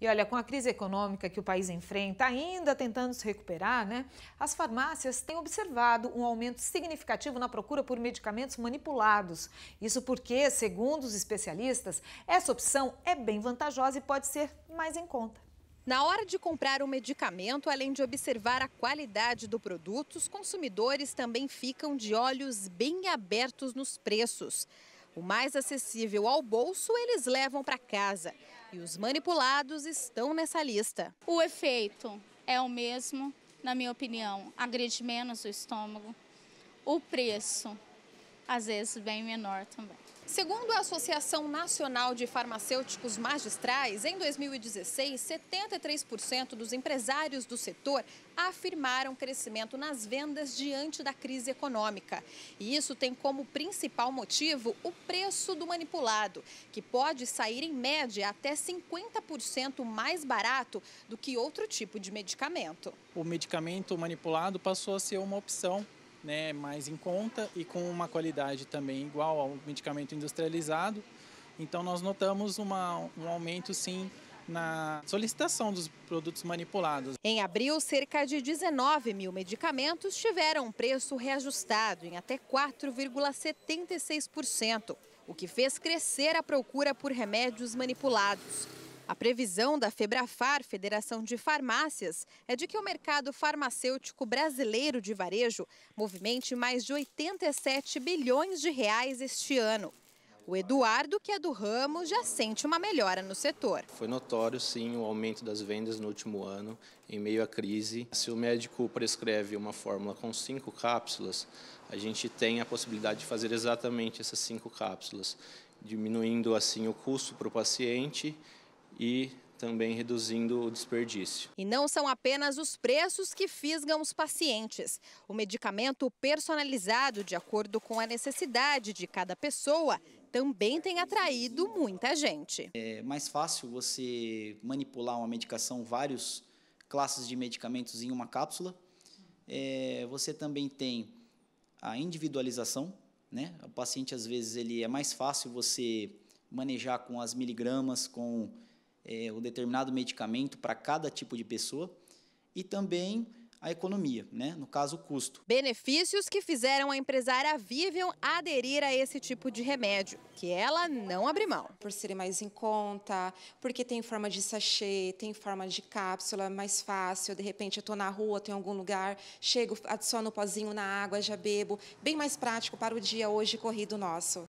E olha, com a crise econômica que o país enfrenta, ainda tentando se recuperar, né? As farmácias têm observado um aumento significativo na procura por medicamentos manipulados. Isso porque, segundo os especialistas, essa opção é bem vantajosa e pode ser mais em conta. Na hora de comprar um medicamento, além de observar a qualidade do produto, os consumidores também ficam de olhos bem abertos nos preços. O mais acessível ao bolso eles levam para casa. E os manipulados estão nessa lista. O efeito é o mesmo, na minha opinião. Agride menos o estômago. O preço, às vezes, bem menor também. Segundo a Associação Nacional de Farmacêuticos Magistrais, em 2016, 73% dos empresários do setor afirmaram crescimento nas vendas diante da crise econômica. E isso tem como principal motivo o preço do manipulado, que pode sair em média até 50% mais barato do que outro tipo de medicamento. O medicamento manipulado passou a ser uma opção né, mais em conta e com uma qualidade também igual ao medicamento industrializado. Então, nós notamos uma, um aumento, sim, na solicitação dos produtos manipulados. Em abril, cerca de 19 mil medicamentos tiveram um preço reajustado em até 4,76%, o que fez crescer a procura por remédios manipulados. A previsão da Febrafar, Federação de Farmácias, é de que o mercado farmacêutico brasileiro de varejo movimente mais de 87 bilhões de reais este ano. O Eduardo, que é do ramo, já sente uma melhora no setor. Foi notório, sim, o aumento das vendas no último ano, em meio à crise. Se o médico prescreve uma fórmula com cinco cápsulas, a gente tem a possibilidade de fazer exatamente essas cinco cápsulas, diminuindo assim o custo para o paciente e também reduzindo o desperdício. E não são apenas os preços que fisgam os pacientes. O medicamento personalizado de acordo com a necessidade de cada pessoa também tem atraído muita gente. É mais fácil você manipular uma medicação, vários classes de medicamentos em uma cápsula. É, você também tem a individualização, né? O paciente às vezes ele é mais fácil você manejar com as miligramas, com é, um determinado medicamento para cada tipo de pessoa e também a economia, né? no caso, o custo. Benefícios que fizeram a empresária Vivian aderir a esse tipo de remédio, que ela não abre mão. Por serem mais em conta, porque tem forma de sachê, tem forma de cápsula, mais fácil. De repente, eu estou na rua, estou em algum lugar, chego, adiciono o pozinho na água, já bebo. Bem mais prático para o dia hoje corrido nosso.